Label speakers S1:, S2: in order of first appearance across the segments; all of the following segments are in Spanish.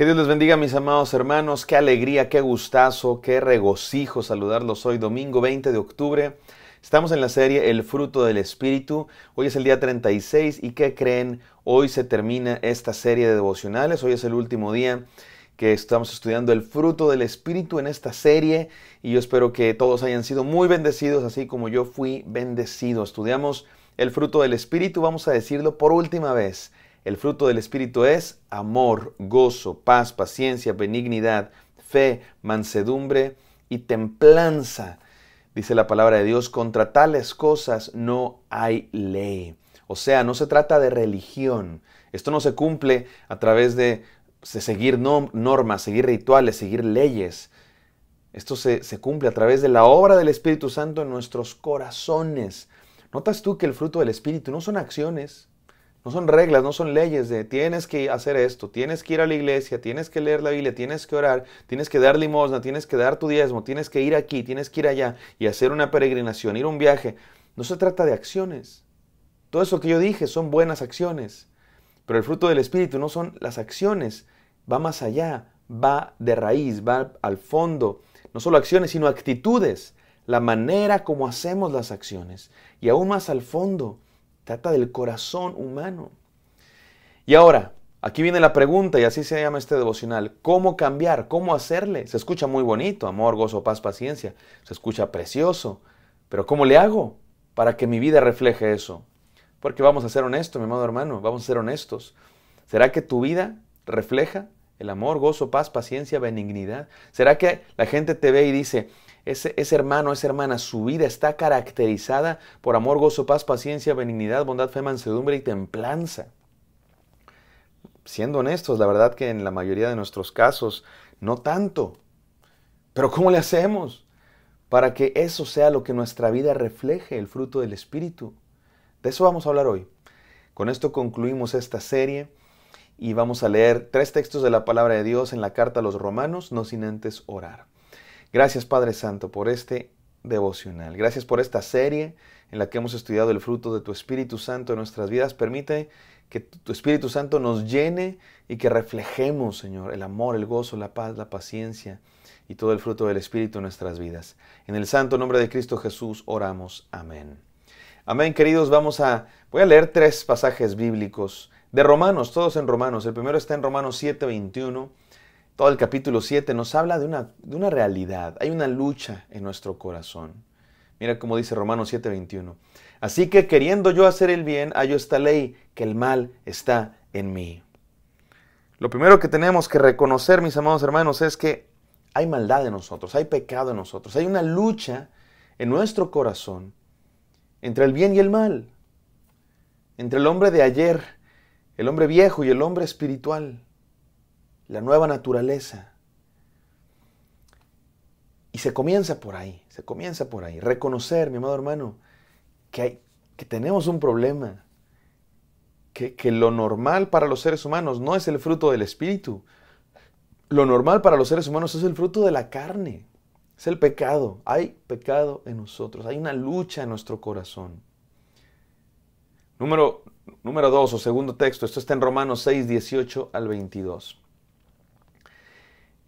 S1: Que Dios les bendiga mis amados hermanos, qué alegría, qué gustazo, qué regocijo saludarlos hoy domingo 20 de octubre. Estamos en la serie El fruto del Espíritu, hoy es el día 36 y ¿qué creen? Hoy se termina esta serie de devocionales, hoy es el último día que estamos estudiando el fruto del Espíritu en esta serie y yo espero que todos hayan sido muy bendecidos, así como yo fui bendecido. Estudiamos el fruto del Espíritu, vamos a decirlo por última vez. El fruto del Espíritu es amor, gozo, paz, paciencia, benignidad, fe, mansedumbre y templanza. Dice la palabra de Dios, contra tales cosas no hay ley. O sea, no se trata de religión. Esto no se cumple a través de seguir normas, seguir rituales, seguir leyes. Esto se, cumple a través de la obra del Espíritu Santo en nuestros corazones. ¿Notas tú que el fruto del Espíritu no son acciones? No son reglas, no son leyes de tienes que hacer esto, tienes que ir a la iglesia, tienes que leer la Biblia, tienes que orar, tienes que dar limosna, tienes que dar tu diezmo, tienes que ir aquí, tienes que ir allá y hacer una peregrinación, ir un viaje. No se trata de acciones. Todo eso que yo dije son buenas acciones, pero el fruto del Espíritu no son las acciones, va más allá, va de raíz, va al fondo. No solo acciones, sino actitudes, la manera como hacemos las acciones y aún más al fondo Trata del corazón humano. Y ahora, aquí viene la pregunta y así se llama este devocional. ¿Cómo cambiar? ¿Cómo hacerle? Se escucha muy bonito, amor, gozo, paz, paciencia. Se escucha precioso. Pero ¿cómo le hago para que mi vida refleje eso? Porque vamos a ser honestos, mi amado hermano, vamos a ser honestos. ¿Será que tu vida refleja el amor, gozo, paz, paciencia, benignidad? ¿Será que la gente te ve y dice, ese, hermano, esa hermana, su vida está caracterizada por amor, gozo, paz, paciencia, benignidad, bondad, fe, mansedumbre y templanza. Siendo honestos, la verdad que en la mayoría de nuestros casos no tanto. Pero ¿cómo le hacemos para que eso sea lo que nuestra vida refleje, el fruto del Espíritu? De eso vamos a hablar hoy. Con esto concluimos esta serie y vamos a leer tres textos de la palabra de Dios en la carta a los romanos, no sin antes orar. Gracias Padre Santo por este devocional. Gracias por esta serie en la que hemos estudiado el fruto de tu Espíritu Santo en nuestras vidas. Permite que tu Espíritu Santo nos llene y que reflejemos, Señor, el amor, el gozo, la paz, la paciencia y todo el fruto del Espíritu en nuestras vidas. En el santo nombre de Cristo Jesús oramos. Amén. Amén, queridos. Vamos a, voy a leer tres pasajes bíblicos de Romanos, todos en Romanos. El primero está en Romanos 7, 21 todo el capítulo 7 nos habla de una, de una realidad. Hay una lucha en nuestro corazón. Mira cómo dice Romanos 21. Así que queriendo yo hacer el bien, hallo esta ley, que el mal está en mí. Lo primero que tenemos que reconocer, mis amados hermanos, es que hay maldad en nosotros, hay pecado en nosotros, hay una lucha en nuestro corazón entre el bien y el mal, entre el hombre de ayer, el hombre viejo y el hombre espiritual la nueva naturaleza. Y se comienza por ahí, se comienza por ahí. Reconocer, mi amado hermano, que, hay, que tenemos un problema, que, lo normal para los seres humanos no es el fruto del espíritu, lo normal para los seres humanos es el fruto de la carne, es el pecado. Hay pecado en nosotros, hay una lucha en nuestro corazón. Número, número 2 o segundo texto, esto está en Romanos 6, 18 al 22.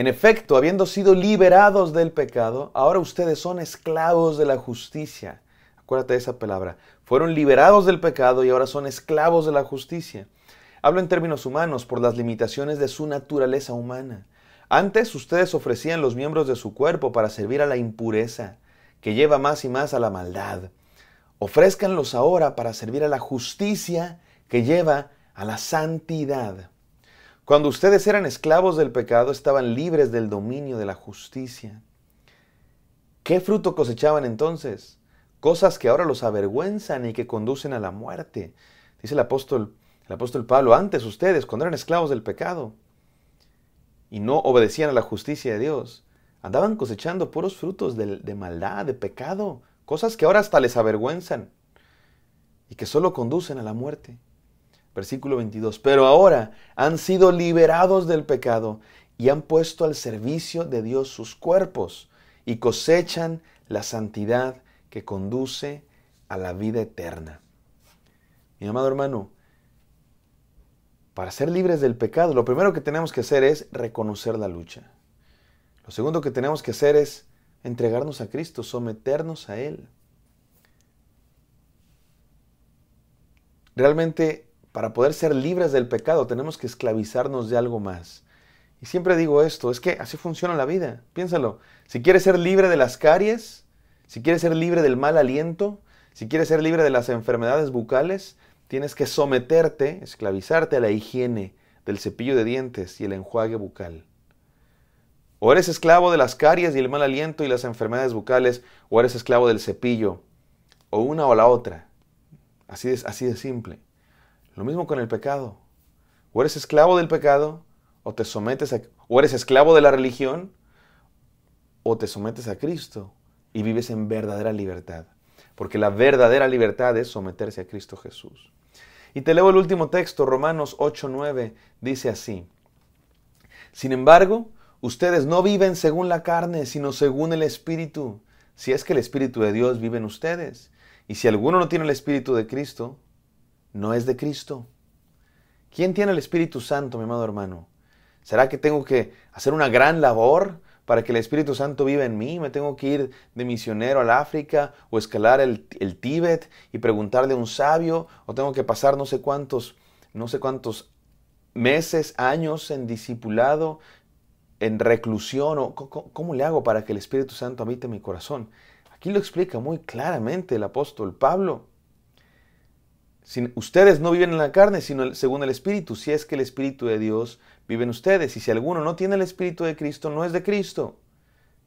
S1: En efecto, habiendo sido liberados del pecado, ahora ustedes son esclavos de la justicia. Acuérdate de esa palabra. Fueron liberados del pecado y ahora son esclavos de la justicia. Hablo en términos humanos por las limitaciones de su naturaleza humana. Antes ustedes ofrecían los miembros de su cuerpo para servir a la impureza, que lleva más y más a la maldad. Ofrézcanlos ahora para servir a la justicia, que lleva a la santidad. Cuando ustedes eran esclavos del pecado, estaban libres del dominio de la justicia. ¿Qué fruto cosechaban entonces? Cosas que ahora los avergüenzan y que conducen a la muerte. Dice el apóstol, el apóstol Pablo, antes ustedes, cuando eran esclavos del pecado y no obedecían a la justicia de Dios, andaban cosechando puros frutos de, de maldad, de pecado, cosas que ahora hasta les avergüenzan y que solo conducen a la muerte. Versículo 22. Pero ahora han sido liberados del pecado y han puesto al servicio de Dios sus cuerpos y cosechan la santidad que conduce a la vida eterna. Mi amado hermano, para ser libres del pecado, lo primero que tenemos que hacer es reconocer la lucha. Lo segundo que tenemos que hacer es entregarnos a Cristo, someternos a Él. Realmente para poder ser libres del pecado tenemos que esclavizarnos de algo más. Y siempre digo esto, es que así funciona la vida. Piénsalo, si quieres ser libre de las caries, si quieres ser libre del mal aliento, si quieres ser libre de las enfermedades bucales, tienes que someterte, esclavizarte a la higiene del cepillo de dientes y el enjuague bucal. O eres esclavo de las caries y el mal aliento y las enfermedades bucales, o eres esclavo del cepillo, o una o la otra. Así de, así de simple. Lo mismo con el pecado. O eres esclavo del pecado, o te sometes o eres esclavo de la religión, o te sometes a Cristo y vives en verdadera libertad. Porque la verdadera libertad es someterse a Cristo Jesús. Y te leo el último texto, Romanos 8:9, dice así. Sin embargo, ustedes no viven según la carne, sino según el Espíritu, si es que el Espíritu de Dios vive en ustedes. Y si alguno no tiene el Espíritu de Cristo, no es de Cristo. ¿Quién tiene el Espíritu Santo, mi amado hermano? ¿Será que tengo que hacer una gran labor para que el Espíritu Santo viva en mí? ¿Me tengo que ir de misionero al África o escalar el, Tíbet y preguntarle a un sabio? ¿O tengo que pasar no sé cuántos, no sé cuántos meses, años en discipulado, en reclusión? ¿O cómo, cómo le hago para que el Espíritu Santo habite en mi corazón? Aquí lo explica muy claramente el apóstol Pablo ustedes no viven en la carne, sino según el Espíritu, si es que el Espíritu de Dios vive en ustedes. Y si alguno no tiene el Espíritu de Cristo, no es de Cristo.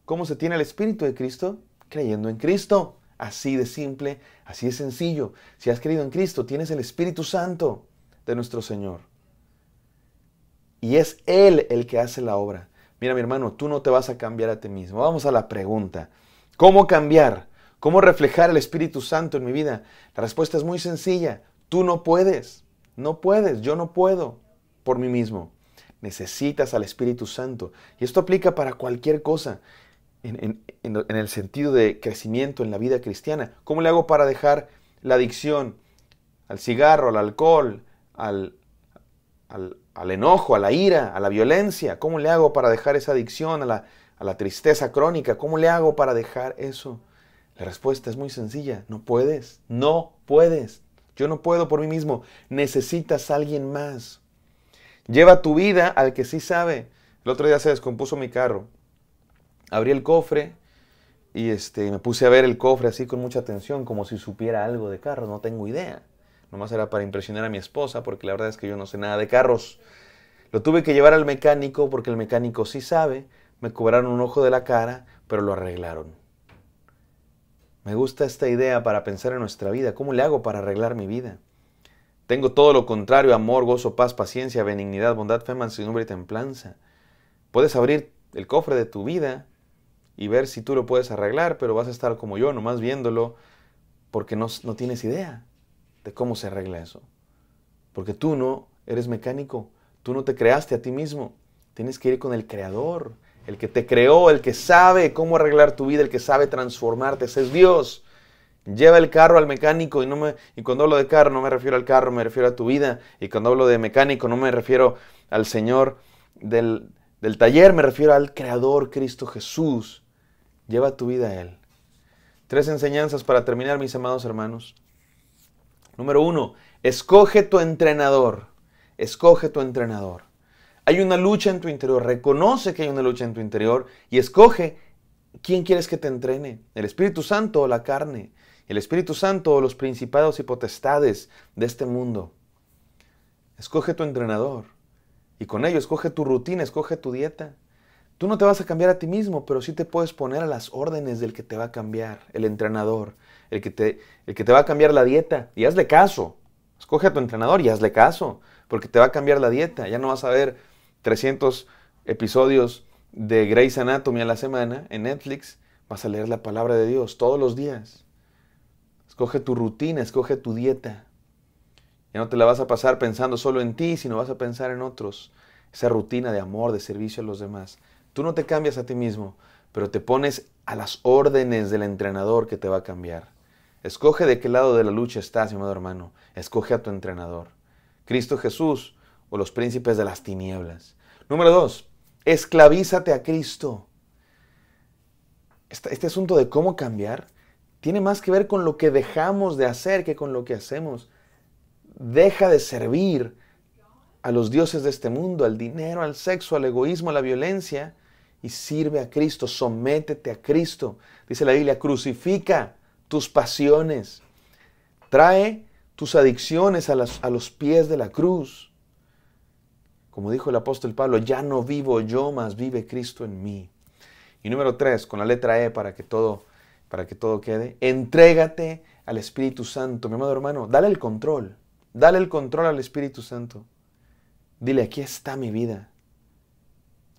S1: ¿Cómo se tiene el Espíritu de Cristo? Creyendo en Cristo. Así de simple, así de sencillo. Si has creído en Cristo, tienes el Espíritu Santo de nuestro Señor. Y es Él el que hace la obra. Mira mi hermano, tú no te vas a cambiar a ti mismo. Vamos a la pregunta. ¿Cómo cambiar? ¿Cómo reflejar el Espíritu Santo en mi vida? La respuesta es muy sencilla. Tú no puedes. No puedes. Yo no puedo por mí mismo. Necesitas al Espíritu Santo. Y esto aplica para cualquier cosa. En, el sentido de crecimiento en la vida cristiana. ¿Cómo le hago para dejar la adicción al cigarro, al alcohol, al, enojo, a la ira, a la violencia? ¿Cómo le hago para dejar esa adicción a la tristeza crónica? ¿Cómo le hago para dejar eso? La respuesta es muy sencilla, no puedes, no puedes. Yo no puedo por mí mismo, necesitas a alguien más. Lleva tu vida al que sí sabe. El otro día se descompuso mi carro. Abrí el cofre y este, me puse a ver el cofre así con mucha atención, como si supiera algo de carros, no tengo idea. Nomás era para impresionar a mi esposa, porque la verdad es que yo no sé nada de carros. Lo tuve que llevar al mecánico porque el mecánico sí sabe. Me cobraron un ojo de la cara, pero lo arreglaron. Me gusta esta idea para pensar en nuestra vida. ¿Cómo le hago para arreglar mi vida? Tengo todo lo contrario, amor, gozo, paz, paciencia, benignidad, bondad, fe, mansedumbre y templanza. Puedes abrir el cofre de tu vida y ver si tú lo puedes arreglar, pero vas a estar como yo, nomás viéndolo, porque no, no tienes idea de cómo se arregla eso. Porque tú no eres mecánico, tú no te creaste a ti mismo, tienes que ir con el creador el que te creó, el que sabe cómo arreglar tu vida, el que sabe transformarte, ese es Dios. Lleva el carro al mecánico y, cuando hablo de carro no me refiero al carro, me refiero a tu vida. Y cuando hablo de mecánico no me refiero al Señor del taller, me refiero al Creador Cristo Jesús. Lleva tu vida a Él. Tres enseñanzas para terminar, mis amados hermanos. Número uno, escoge tu entrenador. Escoge tu entrenador. Hay una lucha en tu interior, reconoce que hay una lucha en tu interior y escoge quién quieres que te entrene, el Espíritu Santo o la carne, el Espíritu Santo o los principados y potestades de este mundo. Escoge tu entrenador y con ello escoge tu rutina, escoge tu dieta. Tú no te vas a cambiar a ti mismo, pero sí te puedes poner a las órdenes del que te va a cambiar, el entrenador, el que te, el que te va a cambiar la dieta. Y hazle caso. Escoge a tu entrenador y hazle caso, porque te va a cambiar la dieta. Ya no vas a ver 300 episodios de Grey's Anatomy a la semana en Netflix, vas a leer la palabra de Dios todos los días. Escoge tu rutina, escoge tu dieta. Ya no te la vas a pasar pensando solo en ti, sino vas a pensar en otros. Esa rutina de amor, de servicio a los demás. Tú no te cambias a ti mismo, pero te pones a las órdenes del entrenador que te va a cambiar. Escoge de qué lado de la lucha estás, mi amado hermano. Escoge a tu entrenador. Cristo Jesús o los príncipes de las tinieblas. Número dos, esclavízate a Cristo. Este, este, asunto de cómo cambiar tiene más que ver con lo que dejamos de hacer que con lo que hacemos. Deja de servir a los dioses de este mundo, al dinero, al sexo, al egoísmo, a la violencia, y sirve a Cristo, sométete a Cristo. Dice la Biblia, crucifica tus pasiones, trae tus adicciones a los pies de la cruz. Como dijo el apóstol Pablo, ya no vivo yo, mas vive Cristo en mí. Y número tres, con la letra E para que todo, para que todo quede, entrégate al Espíritu Santo. Mi amado hermano, dale el control. Dale el control al Espíritu Santo. Dile, aquí está mi vida.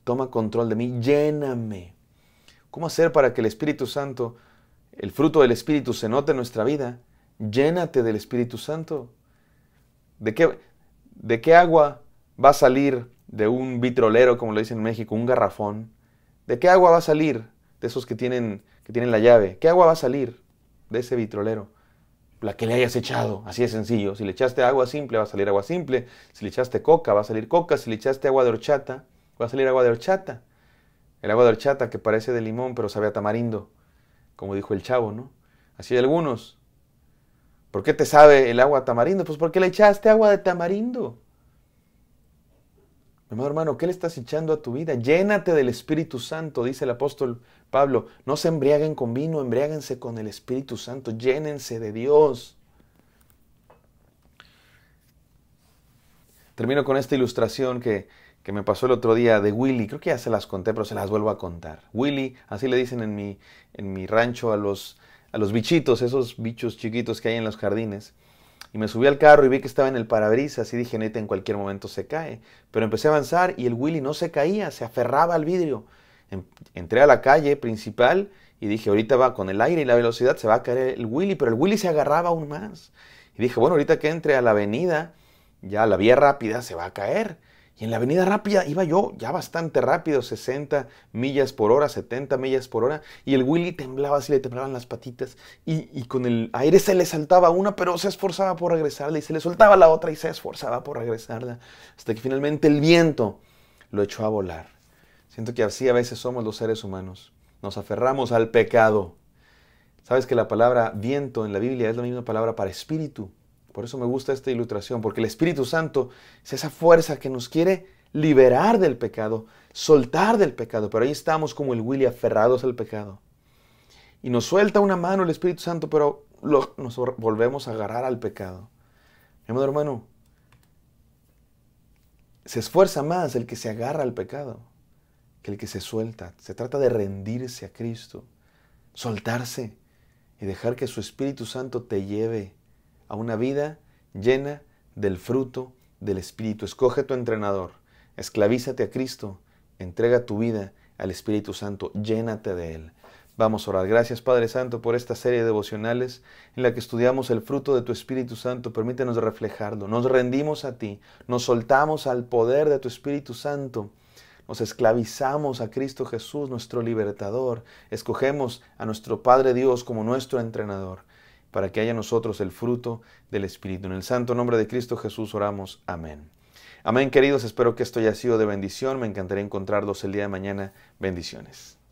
S1: Toma control de mí, lléname. ¿Cómo hacer para que el Espíritu Santo, el fruto del Espíritu, se note en nuestra vida? Llénate del Espíritu Santo. ¿De qué, de qué agua va a salir de un vitrolero, como lo dicen en México, un garrafón? ¿De qué agua va a salir de esos que tienen, que tienen la llave? ¿Qué agua va a salir de ese vitrolero? La que le hayas echado, así de sencillo. Si le echaste agua simple, va a salir agua simple. Si le echaste coca, va a salir coca. Si le echaste agua de horchata, va a salir agua de horchata. El agua de horchata que parece de limón, pero sabe a tamarindo, como dijo el chavo, ¿no? Así hay algunos. ¿Por qué te sabe el agua a tamarindo? Pues porque le echaste agua de tamarindo hermano, ¿qué le estás echando a tu vida? Llénate del Espíritu Santo, dice el apóstol Pablo. No se embriaguen con vino, embriáguense con el Espíritu Santo, llénense de Dios. Termino con esta ilustración que, me pasó el otro día de Willy. Creo que ya se las conté, pero se las vuelvo a contar. Willy, así le dicen en mi, en mi rancho a los, a los bichitos, esos bichos chiquitos que hay en los jardines. Y me subí al carro y vi que estaba en el parabrisas y dije, neta, en cualquier momento se cae. Pero empecé a avanzar y el Willy no se caía, se aferraba al vidrio. Entré a la calle principal y dije, ahorita va con el aire y la velocidad, se va a caer el Willy, pero el Willy se agarraba aún más. Y dije, bueno, ahorita que entre a la avenida, ya la vía rápida se va a caer. Y en la avenida rápida iba yo ya bastante rápido, 60 millas por hora, 70 millas por hora, y el Willy temblaba así, le temblaban las patitas, y, con el aire se le saltaba una, pero se esforzaba por regresarla, y se le soltaba la otra y se esforzaba por regresarla, hasta que finalmente el viento lo echó a volar. Siento que así a veces somos los seres humanos, nos aferramos al pecado. Sabes que la palabra viento en la Biblia es la misma palabra para espíritu, por eso me gusta esta ilustración, porque el Espíritu Santo es esa fuerza que nos quiere liberar del pecado, soltar del pecado, pero ahí estamos como el Willy aferrados al pecado. Y nos suelta una mano el Espíritu Santo, pero nos volvemos a agarrar al pecado. Mi hermano, se esfuerza más el que se agarra al pecado que el que se suelta. Se trata de rendirse a Cristo, soltarse y dejar que su Espíritu Santo te lleve a una vida llena del fruto del Espíritu. Escoge tu entrenador, esclavízate a Cristo, entrega tu vida al Espíritu Santo, llénate de Él. Vamos a orar. Gracias Padre Santo por esta serie de devocionales en la que estudiamos el fruto de tu Espíritu Santo. Permítenos reflejarlo. Nos rendimos a ti, nos soltamos al poder de tu Espíritu Santo. Nos esclavizamos a Cristo Jesús, nuestro libertador. Escogemos a nuestro Padre Dios como nuestro entrenador para que haya nosotros el fruto del Espíritu. En el santo nombre de Cristo Jesús oramos. Amén. Amén, queridos. Espero que esto haya sido de bendición. Me encantaría encontrarlos el día de mañana. Bendiciones.